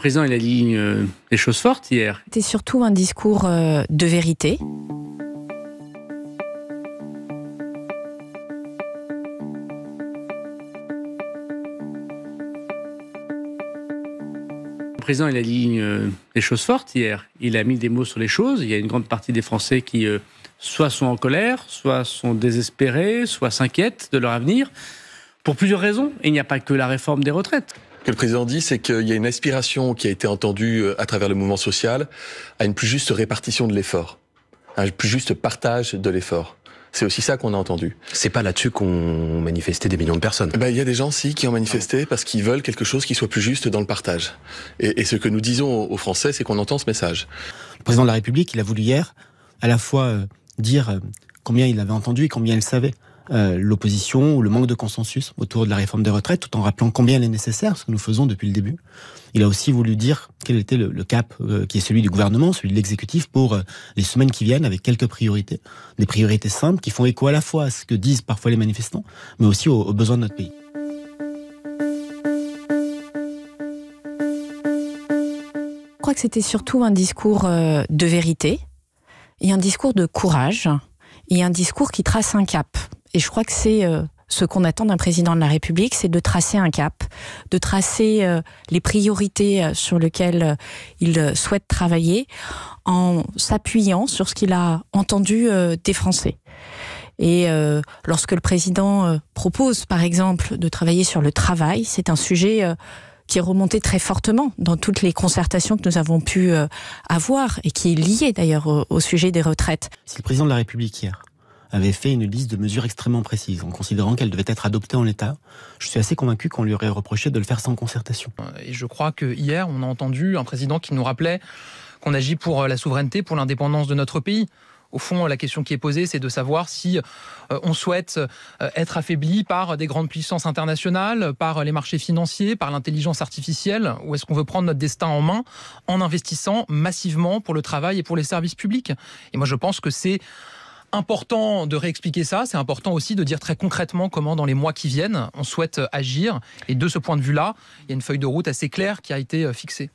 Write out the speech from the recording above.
président, il a dit euh, choses fortes hier. C'était surtout un discours euh, de vérité. Le président, il a dit euh, choses fortes hier. Il a mis des mots sur les choses. Il y a une grande partie des Français qui soit sont en colère, soit sont désespérés, soit s'inquiètent de leur avenir, pour plusieurs raisons. Et il n'y a pas que la réforme des retraites que le président dit, c'est qu'il y a une aspiration qui a été entendue euh, à travers le mouvement social à une plus juste répartition de l'effort, un plus juste partage de l'effort. C'est aussi ça qu'on a entendu. C'est pas là-dessus qu'on manifestait des millions de personnes. Eh ben, il y a des gens, si, qui ont manifesté ah parce qu'ils veulent quelque chose qui soit plus juste dans le partage. Et, et ce que nous disons aux Français, c'est qu'on entend ce message. Le président de la République, il a voulu hier à la fois euh, dire euh, combien il avait entendu et combien il savait. Euh, l'opposition ou le manque de consensus autour de la réforme des retraites, tout en rappelant combien elle est nécessaire, ce que nous faisons depuis le début. Il a aussi voulu dire quel était le, cap euh, qui est celui du gouvernement, celui de l'exécutif pour euh, les semaines qui viennent, avec quelques priorités, des priorités simples qui font écho à la fois à ce que disent parfois les manifestants, mais aussi aux besoins de notre pays. Je crois que c'était surtout un discours de vérité et un discours de courage et un discours qui trace un cap. Et je crois que c'est euh, ce qu'on attend d'un président de la République, c'est de tracer un cap, de tracer euh, les priorités euh, sur lesquelles il souhaite travailler en s'appuyant sur ce qu'il a entendu des Français. Et lorsque le président propose, par exemple, de travailler sur le travail, c'est un sujet qui est remonté très fortement dans toutes les concertations que nous avons pu avoir et qui est lié d'ailleurs au, au sujet des retraites. C'est le président de la République hier avait fait une liste de mesures extrêmement précises, en considérant qu'elle devait être adoptée en l'état. Je suis assez convaincu qu'on lui aurait reproché de le faire sans concertation. Euh, et je crois que hier, on a entendu un président qui nous rappelait qu'on agit pour euh, la souveraineté, pour l'indépendance de notre pays. Au fond, la question qui est posée, c'est de savoir si euh, on souhaite être affaibli par des grandes puissances internationales, par les marchés financiers, par l'intelligence artificielle, ou est-ce qu'on veut prendre notre destin en main en investissant massivement pour le travail et pour les services publics. Et moi, je pense que c'est important de réexpliquer ça. C'est important aussi de dire très concrètement comment, dans les mois qui viennent, on souhaite euh, agir. Et de ce point de vue-là, il y a une feuille de route assez claire qui a été euh, fixée.